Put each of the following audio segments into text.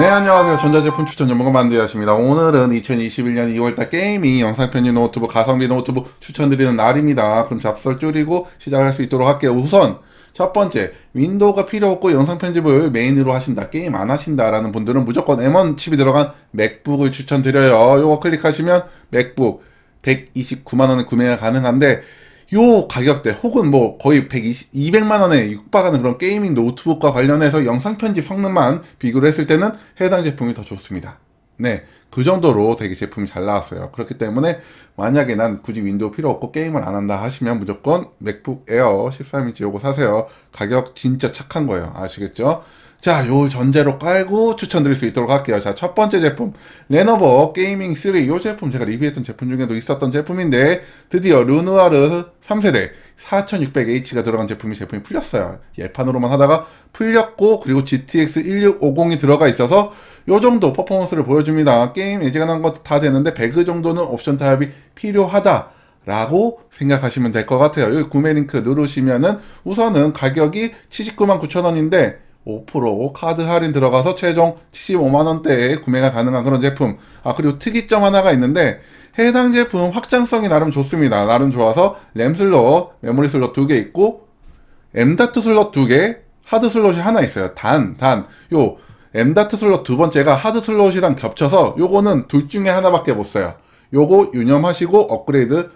네 안녕하세요 전자제품 추천 전문가 만드야십니다 오늘은 2021년 2월달 게이밍 영상편지 노트북 가성비 노트북 추천드리는 날입니다 그럼 잡설 줄이고 시작할 수 있도록 할게요 우선 첫 번째 윈도우가 필요 없고 영상 편집을 메인으로 하신다 게임 안 하신다 라는 분들은 무조건 M1 칩이 들어간 맥북을 추천드려요 요거 클릭하시면 맥북 129만원에 구매가 가능한데 요 가격대 혹은 뭐 거의 120, 200만 원에 육박하는 그런 게이밍 노트북과 관련해서 영상 편집 성능만 비교를 했을 때는 해당 제품이 더 좋습니다. 네, 그 정도로 되게 제품이 잘 나왔어요. 그렇기 때문에 만약에 난 굳이 윈도우 필요 없고 게임을 안 한다 하시면 무조건 맥북 에어 13인치 요거 사세요. 가격 진짜 착한 거예요. 아시겠죠? 자, 요 전제로 깔고 추천드릴 수 있도록 할게요. 자, 첫 번째 제품 레노버 게이밍 3. 요 제품 제가 리뷰했던 제품 중에도 있었던 제품인데 드디어 르누아르 3세대 4600H가 들어간 제품이 제품이 풀렸어요. 예판으로만 하다가 풀렸고 그리고 GTX 1650이 들어가 있어서 요 정도 퍼포먼스를 보여줍니다. 게임 예제가한것다 되는데 배그 정도는 옵션 타협이 필요하다. 라고 생각하시면 될 것 같아요. 여기 구매 링크 누르시면은 우선은 가격이 79만 9천원인데 5% 카드 할인 들어가서 최종 75만원대에 구매가 가능한 그런 제품. 아, 그리고 특이점 하나가 있는데 해당 제품은 확장성이 나름 좋습니다. 나름 좋아서 램 슬롯, 메모리 슬롯 두 개 있고 M.2 슬롯 두 개, 하드 슬롯이 하나 있어요. 단, 단, 요 M.2 슬롯 두 번째가 하드 슬롯이랑 겹쳐서 요거는 둘 중에 하나밖에 못 써요. 요거 유념하시고 업그레이드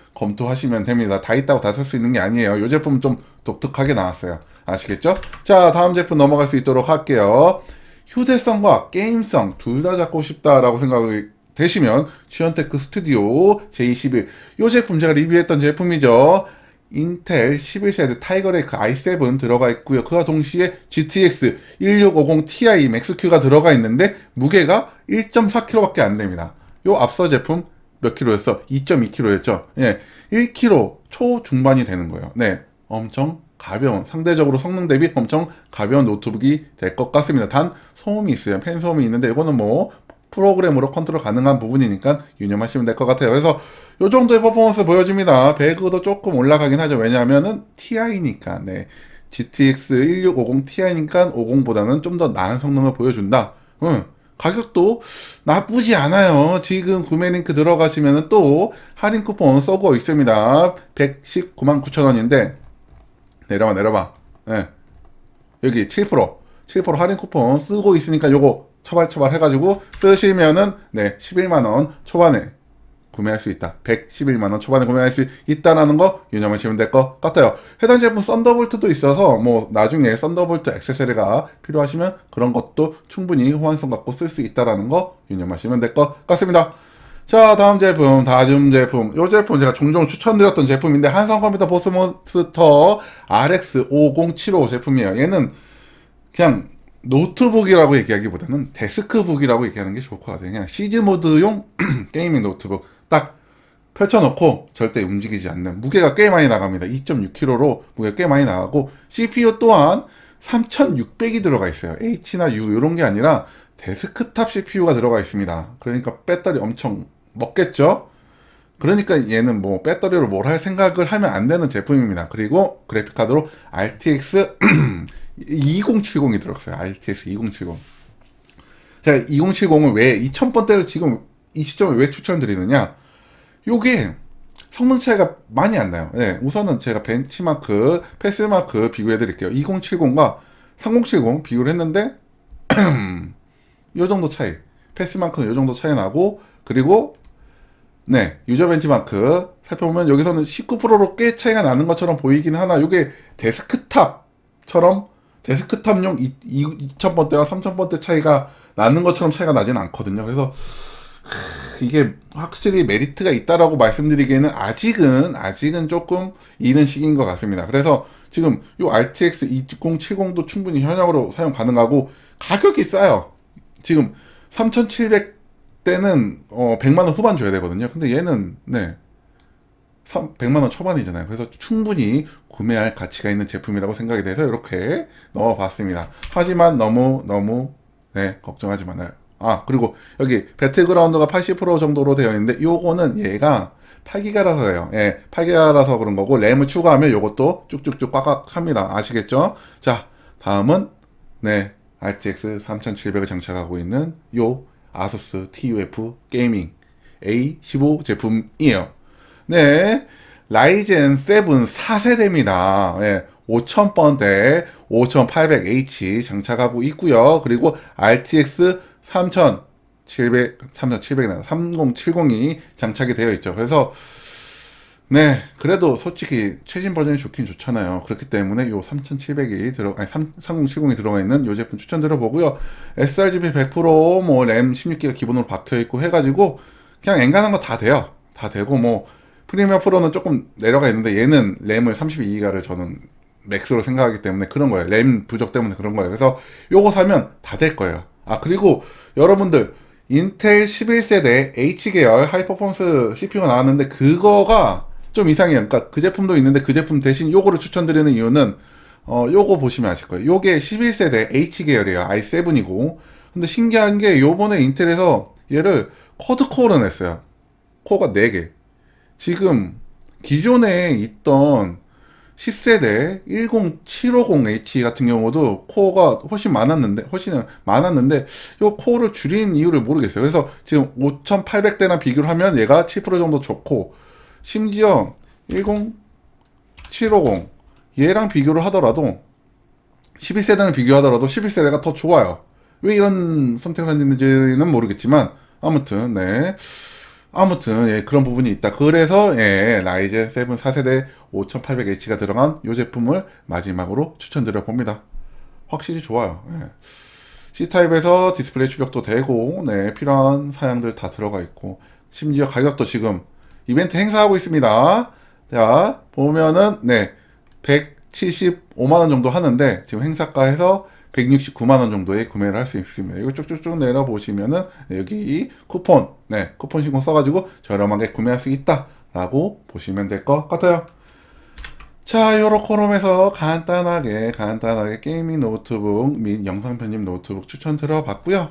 검토하시면 됩니다. 다 있다고 다 쓸 수 있는 게 아니에요. 요 제품은 좀 독특하게 나왔어요. 아시겠죠? 자, 다음 제품 넘어갈 수 있도록 할게요. 휴대성과 게임성 둘 다 잡고 싶다라고 생각을 되시면 취현테크 스튜디오 J11 이 제품 제가 리뷰했던 제품이죠. 인텔 11세대 타이거레이크 i7 들어가 있고요. 그와 동시에 GTX 1650 Ti Max-Q가 들어가 있는데 무게가 1.4kg밖에 안 됩니다. 요 앞서 제품 몇 킬로였어? 2.2kg였죠. 예, 1kg 초중반이 되는 거예요. 네, 엄청 가벼운 상대적으로 성능 대비 엄청 가벼운 노트북이 될 것 같습니다. 단 소음이 있어요. 팬 소음이 있는데 이거는 뭐 프로그램으로 컨트롤 가능한 부분이니까 유념하시면 될 것 같아요. 그래서 이 정도의 퍼포먼스 보여집니다 배그도 조금 올라가긴 하죠. 왜냐하면은 TI니까, 네. GTX 1650 Ti니까 50보다는 좀 더 나은 성능을 보여준다. 응. 가격도 나쁘지 않아요. 지금 구매 링크 들어가시면 또 할인 쿠폰 써고 있습니다. 119만 9천 원인데 내려와내려와 네. 여기 7% 7% 할인 쿠폰 쓰고 있으니까 요거 처발처발 해가지고 쓰시면은 네 11만원 초반에 구매할 수 있다. 111만원 초반에 구매할 수 있다라는 거 유념하시면 될 것 같아요. 해당 제품 썬더볼트도 있어서 뭐 나중에 썬더볼트 액세서리가 필요하시면 그런 것도 충분히 호환성 갖고 쓸 수 있다라는 거 유념하시면 될 것 같습니다. 자 다음 제품 다음 제품 이 제품 제가 종종 추천드렸던 제품인데 한성컴퓨터 보스몬스터 RX5075 제품이에요. 얘는 그냥 노트북이라고 얘기하기보다는 데스크북이라고 얘기하는 게 좋을 것 같아요. 그냥 시즈모드용 게이밍 노트북 딱 펼쳐놓고 절대 움직이지 않는 무게가 꽤 많이 나갑니다. 2.6kg로 무게가 꽤 많이 나가고 CPU 또한 3600이 들어가 있어요. H나 U 이런 게 아니라 데스크탑 CPU가 들어가 있습니다. 그러니까 배터리 엄청 먹겠죠? 그러니까 얘는 뭐 배터리로 뭘 할 생각을 하면 안 되는 제품입니다. 그리고 그래픽카드로 RTX 2070이 들어갔어요. RTS 2070. 제가 2070을 왜 2000번대를 지금 이 시점에 왜 추천드리느냐? 요게 성능 차이가 많이 안 나요. 네, 우선은 제가 벤치마크, 패스마크 비교해 드릴게요. 2070과 3070 비교를 했는데 요 정도 차이. 패스마크는 요 정도 차이 나고 그리고 네, 유저 벤치마크 살펴보면 여기서는 19%로 꽤 차이가 나는 것처럼 보이긴 하나 요게 데스크탑처럼 데스크탑용 2,000번대와 3,000번대 차이가 나는 것처럼 차이가 나진 않거든요. 그래서 이게 확실히 메리트가 있다라고 말씀드리기에는 아직은 아직은 조금 이른 시기인 것 같습니다. 그래서 지금 이 RTX 2070도 충분히 현역으로 사용 가능하고 가격이 싸요. 지금 3,700대는 어 100만 원 후반 줘야 되거든요. 근데 얘는 네 100만원 초반이잖아요. 그래서 충분히 구매할 가치가 있는 제품이라고 생각이 돼서 이렇게 넣어 봤습니다. 하지만 너무, 너무, 네, 걱정하지 마아요 아, 그리고 여기 배틀그라운드가 80% 정도로 되어 있는데 요거는 얘가 8기가라서요 예, 8기가라서 그런 거고 램을 추가하면 요것도 쭉쭉쭉 꽉꽉 합니다. 아시겠죠? 자, 다음은 네, RTX 3700을 장착하고 있는 요아소스 TUF 게이밍 A15 제품이에요. 네. 라이젠 7 4세대입니다. 예, 5000번대 5800H 장착하고 있고요. 그리고 RTX 3700 3700 3 0 7 0이 장착이 되어 있죠. 그래서 네, 그래도 솔직히 최신 버전이 좋긴 좋잖아요. 그렇기 때문에 요 3700이 들어 아니 3, 3070이 들어가 있는 요 제품 추천드려 보고요. sRGB 100%뭐 램 16기가 기본으로 박혀 있고 해 가지고 그냥 엔간한 거 다 돼요. 다 되고 뭐 프리미어 프로는 조금 내려가 있는데 얘는 램을 32기가를 저는 맥스로 생각하기 때문에 그런 거예요. 램 부족 때문에 그런 거예요. 그래서 요거 사면 다 될 거예요. 아 그리고 여러분들 인텔 11세대 H 계열 하이퍼포먼스 CPU가 나왔는데 그거가 좀 이상해요. 그러니까 그 제품도 있는데 그 제품 대신 요거를 추천드리는 이유는 어 요거 보시면 아실 거예요. 요게 11세대 H 계열이에요. i7이고 근데 신기한 게 요번에 인텔에서 얘를 쿼드 코어를 냈어요. 코어가 4개. 지금 기존에 있던 10세대 10750H 같은 경우도 코어가 훨씬 많았는데 훨씬 많았는데 요 코어를 줄인 이유를 모르겠어요. 그래서 지금 5800대나 비교를 하면 얘가 7% 정도 좋고 심지어 10750 얘랑 비교를 하더라도 11세대랑 비교하더라도 11세대가 더 좋아요. 왜 이런 선택을 했는지는 모르겠지만 아무튼 네. 아무튼 예, 그런 부분이 있다. 그래서 예, 라이젠 7 4세대 5800H가 들어간 이 제품을 마지막으로 추천드려 봅니다. 확실히 좋아요. 예. C타입에서 디스플레이 추격도 되고 네, 필요한 사양들 다 들어가 있고 심지어 가격도 지금 이벤트 행사하고 있습니다. 자 보면은 네 175만원 정도 하는데 지금 행사가에서 169만 원 정도에 구매를 할 수 있습니다. 이거 쭉쭉쭉 내려 보시면은 여기 쿠폰, 네, 쿠폰 신고 써가지고 저렴하게 구매할 수 있다라고 보시면 될 것 같아요. 자, 요로 코롬에서 간단하게 간단하게 게이밍 노트북 및 영상 편집 노트북 추천 들어봤고요.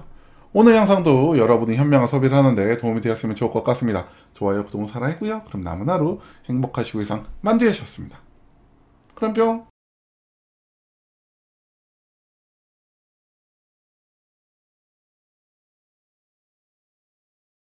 오늘 영상도 여러분이 현명한 소비를 하는데 도움이 되었으면 좋을 것 같습니다. 좋아요, 구독은 사랑했고요. 그럼 남은 하루 행복하시고 이상 만드셨습니다. 그럼 뿅!